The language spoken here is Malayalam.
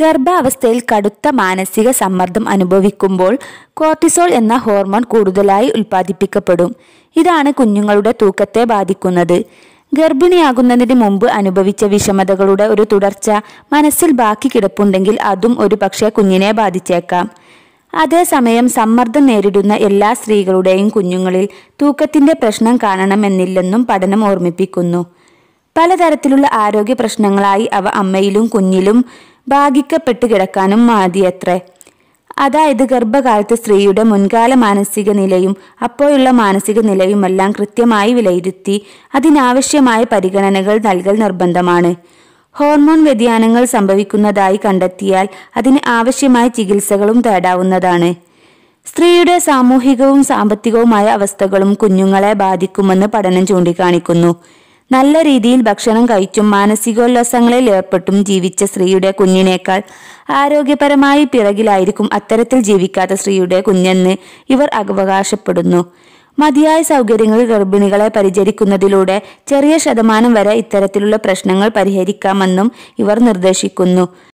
ഗർഭാവസ്ഥയിൽ കടുത്ത മാനസിക സമ്മർദ്ദം അനുഭവിക്കുമ്പോൾ കോർട്ടിസോൾ എന്ന ഹോർമോൺ കൂടുതലായി ഉൽപ്പാദിപ്പിക്കപ്പെടും ഇതാണ് കുഞ്ഞുങ്ങളുടെ തൂക്കത്തെ ബാധിക്കുന്നത് ഗർഭിണിയാകുന്നതിന് മുമ്പ് അനുഭവിച്ച വിഷമതകളുടെ ഒരു തുടർച്ച മനസ്സിൽ ബാക്കി കിടപ്പുണ്ടെങ്കിൽ അതും ഒരു പക്ഷേ കുഞ്ഞിനെ ബാധിച്ചേക്കാം അതേസമയം സമ്മർദ്ദം നേരിടുന്ന എല്ലാ സ്ത്രീകളുടെയും കുഞ്ഞുങ്ങളിൽ തൂക്കത്തിന്റെ പ്രശ്നം കാണണമെന്നില്ലെന്നും പഠനം ഓർമ്മിപ്പിക്കുന്നു പലതരത്തിലുള്ള ആരോഗ്യ പ്രശ്നങ്ങളായി അവ അമ്മയിലും കുഞ്ഞിലും ബാധിക്കപ്പെട്ടു കിടക്കാനും മതിയത്രേ അതായത് ഗർഭകാലത്ത് സ്ത്രീയുടെ മുൻകാല മാനസിക നിലയും അപ്പോഴുള്ള മാനസിക നിലയുമെല്ലാം കൃത്യമായി വിലയിരുത്തി അതിനാവശ്യമായ പരിഗണനകൾ നൽകൽ നിർബന്ധമാണ് ഹോർമോൺ വ്യതിയാനങ്ങൾ സംഭവിക്കുന്നതായി കണ്ടെത്തിയാൽ അതിന് ആവശ്യമായ ചികിത്സകളും തേടാവുന്നതാണ് സ്ത്രീയുടെ സാമൂഹികവും സാമ്പത്തികവുമായ അവസ്ഥകളും കുഞ്ഞുങ്ങളെ ബാധിക്കുമെന്ന് പഠനം ചൂണ്ടിക്കാണിക്കുന്നു നല്ല രീതിയിൽ ഭക്ഷണം കഴിച്ചും മാനസികോല്ലാസങ്ങളിൽ ഏർപ്പെട്ടും ജീവിച്ച സ്ത്രീയുടെ കുഞ്ഞിനേക്കാൾ ആരോഗ്യപരമായി പിറകിലായിരിക്കും അത്തരത്തിൽ ജീവിക്കാത്ത സ്ത്രീയുടെ കുഞ്ഞെന്ന് ഇവർ അവകാശപ്പെടുന്നു മതിയായ സൗകര്യങ്ങൾ ഗർഭിണികളെ പരിചരിക്കുന്നതിലൂടെ ചെറിയ ശതമാനം വരെ ഇത്തരത്തിലുള്ള പ്രശ്നങ്ങൾ പരിഹരിക്കാമെന്നും ഇവർ നിർദ്ദേശിക്കുന്നു